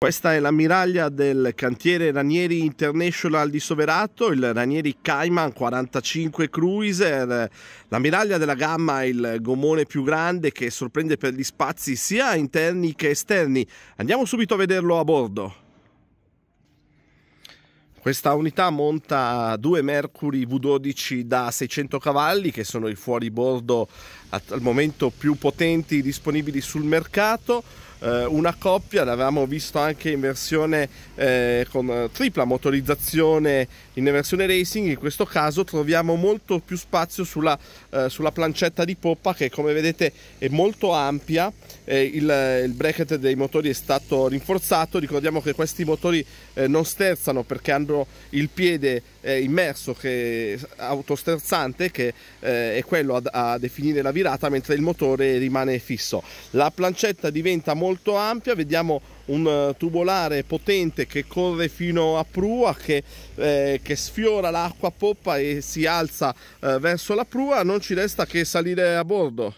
Questa è l'ammiraglia del cantiere Ranieri International di Soverato, il Ranieri Cayman 45 Cruiser, l'ammiraglia della gamma, il gomone più grande che sorprende per gli spazi sia interni che esterni. Andiamo subito a vederlo a bordo. Questa unità monta due Mercury V12 da 600 cavalli che sono i fuori bordo al momento più potenti disponibili sul mercato eh, una coppia, l'avevamo visto anche in versione eh, con eh, tripla motorizzazione in versione racing, in questo caso troviamo molto più spazio sulla, eh, sulla plancetta di poppa che come vedete è molto ampia, il, il, bracket dei motori è stato rinforzato, ricordiamo che questi motori eh, non sterzano perché hanno il piede eh, immerso che autosterzante che è quello a, a definire la virata mentre il motore rimane fisso. La plancetta diventa molto molto ampia, vediamo un eh, tubolare potente che corre fino a prua, che, eh, che sfiora l'acqua poppa e si alza eh, verso la prua, non ci resta che salire a bordo.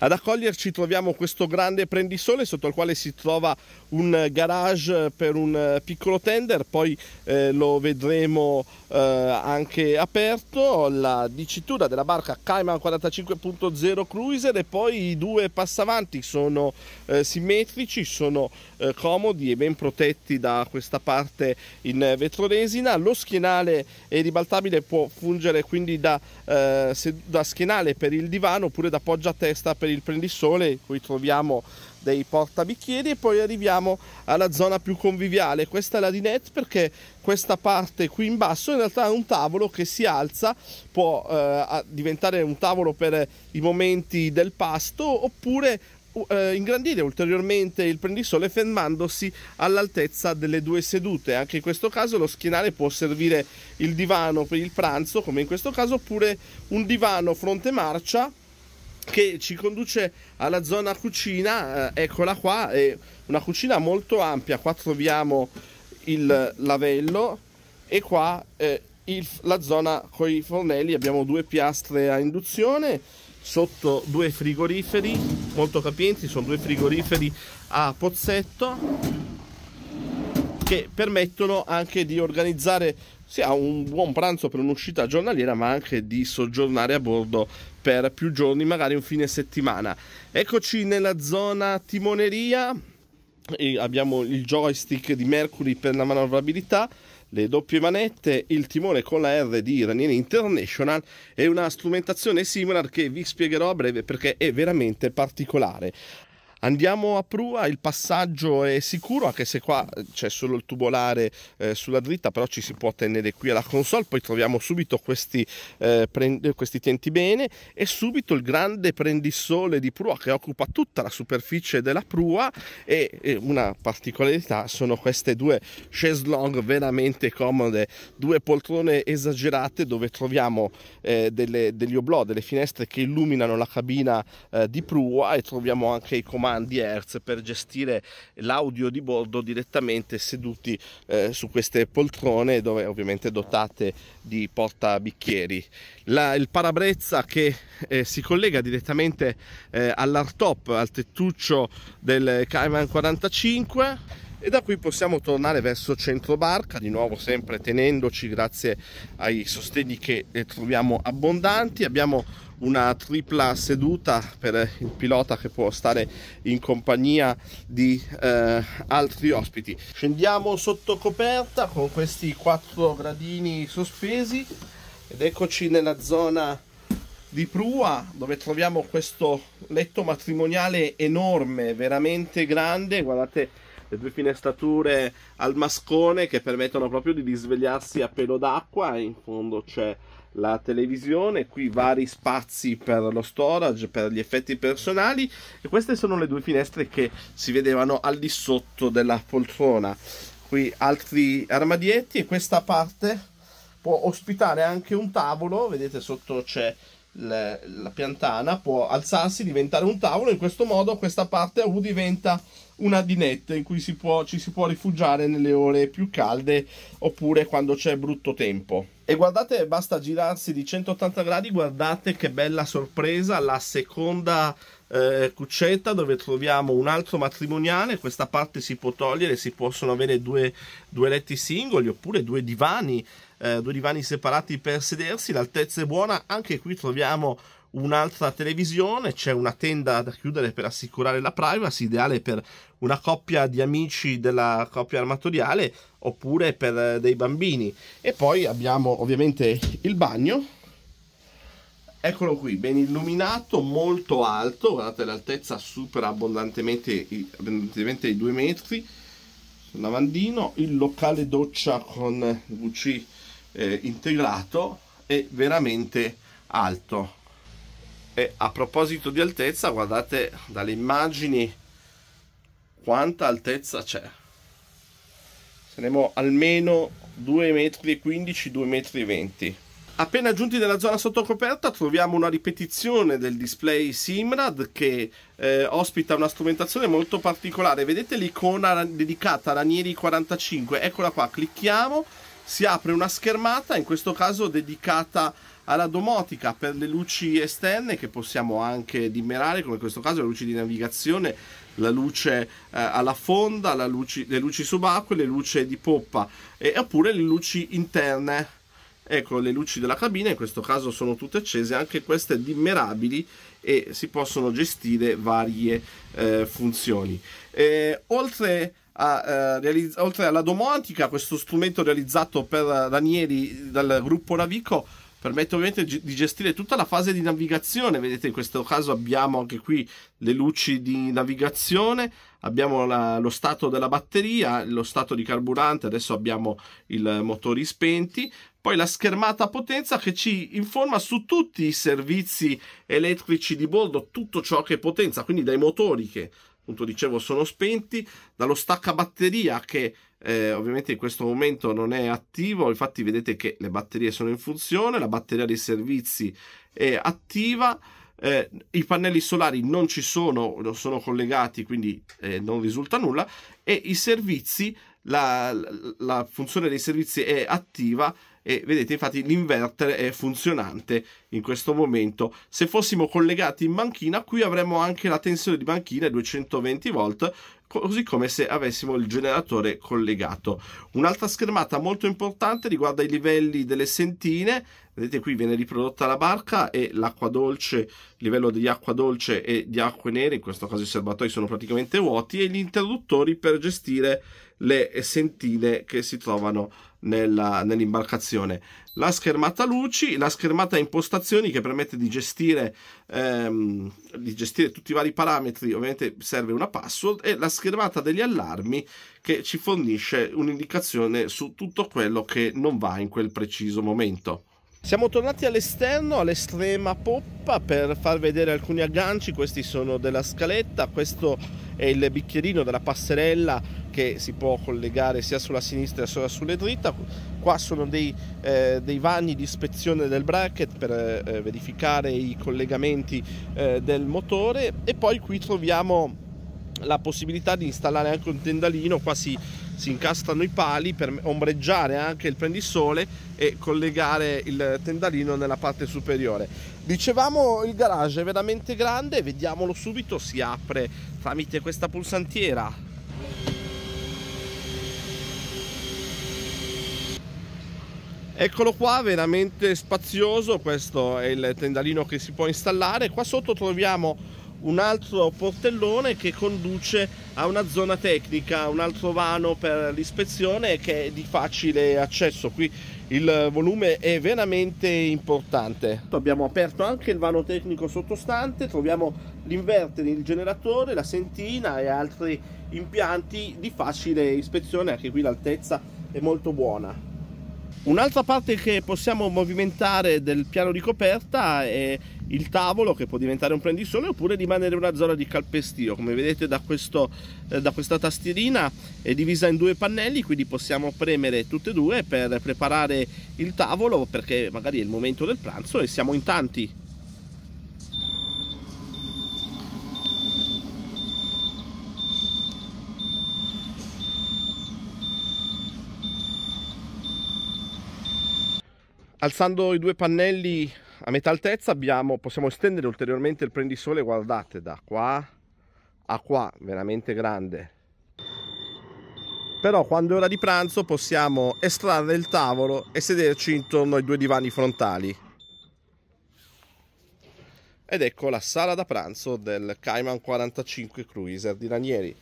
Ad accoglierci troviamo questo grande prendisole sotto il quale si trova un garage eh, per un eh, piccolo tender, poi eh, lo vedremo eh, anche aperto, la dicitura della barca Cayman 45.0 Cruiser e poi i due passavanti sono eh, simmetrici, sono eh, comodi e ben protetti da questa parte in vetroresina, lo schienale è ribaltabile può fungere quindi da, da schienale per il divano oppure da poggiatesta per per il prendisole, qui troviamo dei portabicchieri e poi arriviamo alla zona più conviviale. Questa è la dinette perché questa parte qui in basso in realtà è un tavolo che si alza, può eh, diventare un tavolo per i momenti del pasto oppure eh, ingrandire ulteriormente il prendisole fermandosi all'altezza delle due sedute. Anche in questo caso lo schienale può servire il divano per il pranzo, come in questo caso, oppure un divano fronte marcia che ci conduce alla zona cucina, eh, eccola qua, è una cucina molto ampia, qua troviamo il lavello e qua eh, il, la zona con i fornelli, abbiamo due piastre a induzione, sotto due frigoriferi molto capienti, sono due frigoriferi a pozzetto che permettono anche di organizzare sia un buon pranzo per un'uscita giornaliera, ma anche di soggiornare a bordo per più giorni, magari un fine settimana. Eccoci nella zona timoneria. E abbiamo il joystick di Mercury per la manovrabilità le doppie manette, il timone con la R di Iranian International e una strumentazione similar che vi spiegherò a breve perché è veramente particolare. Andiamo a prua, il passaggio è sicuro, anche se qua eh, c'è solo il tubolare eh, sulla dritta, però ci si può tenere qui alla console, poi troviamo subito questi, eh, eh questi tienti bene e subito il grande prendisole di prua che occupa tutta la superficie della prua e, e una particolarità sono queste due chaise longue veramente comode, due poltrone esagerate dove troviamo eh, delle, degli oblò, delle finestre che illuminano la cabina eh, di prua e troviamo anche i comandi comandi Hertz per gestire l'audio di bordo direttamente seduti eh, su queste poltrone dove ovviamente dotate di porta bicchieri. La, il parabrezza che eh, si collega direttamente eh, all'artop, al tettuccio del Cayman 45 e da qui possiamo tornare verso centro barca di nuovo sempre tenendoci grazie ai sostegni che eh, troviamo abbondanti abbiamo una tripla seduta per il pilota che può stare in compagnia di eh, altri ospiti scendiamo sotto coperta con questi quattro gradini sospesi ed eccoci nella zona di prua dove troviamo questo letto matrimoniale enorme veramente grande guardate le due finestrature al mascone che permettono proprio di risvegliarsi a pelo d'acqua, in fondo c'è la televisione, qui vari spazi per lo storage, per gli effetti personali e queste sono le due finestre che si vedevano al di sotto della poltrona. Qui altri armadietti e questa parte può ospitare anche un tavolo, vedete sotto c'è le, la piantana può alzarsi, diventare un tavolo, in questo modo questa parte a U diventa una dinette in cui si può, ci si può rifugiare nelle ore più calde oppure quando c'è brutto tempo. E guardate, basta girarsi di 180 gradi, guardate che bella sorpresa la seconda eh, cuccetta dove troviamo un altro matrimoniale, questa parte si può togliere, si possono avere due, due letti singoli oppure due divani eh, due divani separati per sedersi, l'altezza è buona, anche qui troviamo un'altra televisione, c'è una tenda da chiudere per assicurare la privacy, ideale per una coppia di amici della coppia armatoriale oppure per eh, dei bambini. E poi abbiamo ovviamente il bagno, eccolo qui, ben illuminato, molto alto, guardate l'altezza supera abbondantemente, abbondantemente i due metri, il lavandino, il locale doccia con WC eh, integrato e veramente alto. E a proposito di altezza, guardate dalle immagini quanta altezza c'è. Saremo almeno 2,15 metri 2,20 m. Appena giunti nella zona sottocoperta troviamo una ripetizione del display Simrad che eh, ospita una strumentazione molto particolare. Vedete l'icona dedicata a Ranieri 45? Eccola qua, clicchiamo si apre una schermata, in questo caso dedicata alla domotica per le luci esterne che possiamo anche dimerare, come in questo caso le luci di navigazione, la luce eh, alla fonda, luci, le luci subacquee, le luci di poppa e, oppure le luci interne. Ecco, le luci della cabina in questo caso sono tutte accese, anche queste dimmerabili e si possono gestire varie eh, funzioni. E, eh, oltre a, eh, oltre alla domotica, questo strumento realizzato per Ranieri dal gruppo Navico permette ovviamente di gestire tutta la fase di navigazione. Vedete, in questo caso abbiamo anche qui le luci di navigazione, abbiamo la, lo stato della batteria, lo stato di carburante, adesso abbiamo i motori spenti, poi la schermata potenza che ci informa su tutti i servizi elettrici di bordo, tutto ciò che è potenza, quindi dai motori che appunto dicevo sono spenti, dallo staccabatteria che eh, ovviamente in questo momento non è attivo, infatti vedete che le batterie sono in funzione, la batteria dei servizi è attiva, eh, i pannelli solari non ci sono, non sono collegati, quindi eh, non risulta nulla e i servizi, la, la funzione dei servizi è attiva e vedete infatti l'inverter è funzionante in questo momento. Se fossimo collegati in banchina qui avremmo anche la tensione di banchina 220 volt così come se avessimo il generatore collegato. Un'altra schermata molto importante riguarda i livelli delle sentine, vedete qui viene riprodotta la barca e l'acqua dolce, il livello di acqua dolce e di acque nere, in questo caso i serbatoi sono praticamente vuoti, e gli interruttori per gestire le sentine che si trovano nella, nell'imbarcazione. La schermata luci, la schermata impostazioni che permette di gestire, ehm, di gestire tutti i vari parametri, ovviamente serve una password, e la schermata degli allarmi che ci fornisce un'indicazione su tutto quello che non va in quel preciso momento. Siamo tornati all'esterno, all'estrema poppa per far vedere alcuni agganci, questi sono della scaletta, questo è il bicchierino della passerella che si può collegare sia sulla sinistra sia sulle dritte. qua sono dei, eh, dei vagni di ispezione del bracket per eh, verificare i collegamenti eh, del motore e poi qui troviamo la possibilità di installare anche un tendalino, qua si si incastrano i pali per ombreggiare anche il prendisole e collegare il tendalino nella parte superiore. Dicevamo il garage è veramente grande, vediamolo subito, si apre tramite questa pulsantiera. Eccolo qua, veramente spazioso, questo è il tendalino che si può installare. Qua sotto troviamo un altro portellone che conduce a una zona tecnica, un altro vano per l'ispezione che è di facile accesso. Qui il volume è veramente importante. Abbiamo aperto anche il vano tecnico sottostante, troviamo l'inverter, il generatore, la sentina e altri impianti di facile ispezione, anche qui l'altezza è molto buona. Un'altra parte che possiamo movimentare del piano di coperta è il tavolo che può diventare un prendisole oppure rimanere una zona di calpestio come vedete da, questo, eh, da questa tastierina è divisa in due pannelli quindi possiamo premere tutte e due per preparare il tavolo perché magari è il momento del pranzo e siamo in tanti Alzando i due pannelli a metà altezza abbiamo, possiamo estendere ulteriormente il prendisole, guardate, da qua a qua, veramente grande. Però quando è ora di pranzo possiamo estrarre il tavolo e sederci intorno ai due divani frontali. Ed ecco la sala da pranzo del Cayman 45 Cruiser di Ranieri.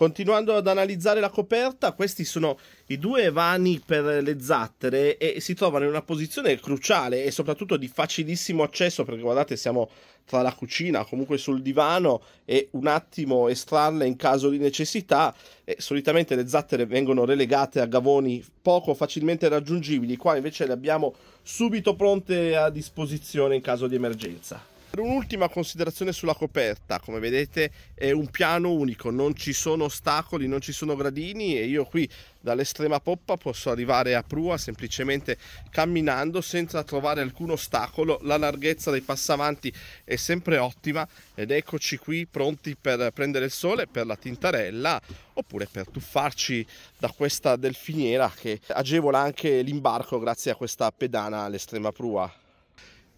Continuando ad analizzare la coperta, questi sono i due vani per le zattere e si trovano in una posizione cruciale e soprattutto di facilissimo accesso perché guardate siamo tra la cucina, comunque sul divano e un attimo estrarle in caso di necessità. E solitamente le zattere vengono relegate a gavoni poco facilmente raggiungibili, qua invece le abbiamo subito pronte a disposizione in caso di emergenza. Un'ultima considerazione sulla coperta, come vedete è un piano unico, non ci sono ostacoli, non ci sono gradini e io qui dall'estrema poppa posso arrivare a prua semplicemente camminando senza trovare alcun ostacolo, la larghezza dei passavanti è sempre ottima ed eccoci qui pronti per prendere il sole, per la tintarella oppure per tuffarci da questa delfiniera che agevola anche l'imbarco grazie a questa pedana all'estrema prua.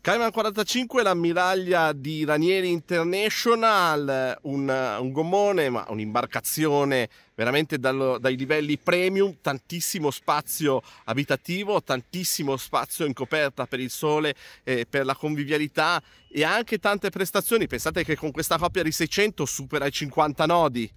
Cayman 45 l'ammiraglia di Ranieri International, un, un gommone, ma un'imbarcazione veramente dallo, dai livelli premium, tantissimo spazio abitativo, tantissimo spazio in coperta per il sole e per la convivialità e anche tante prestazioni. Pensate che con questa coppia di 600 supera i 50 nodi.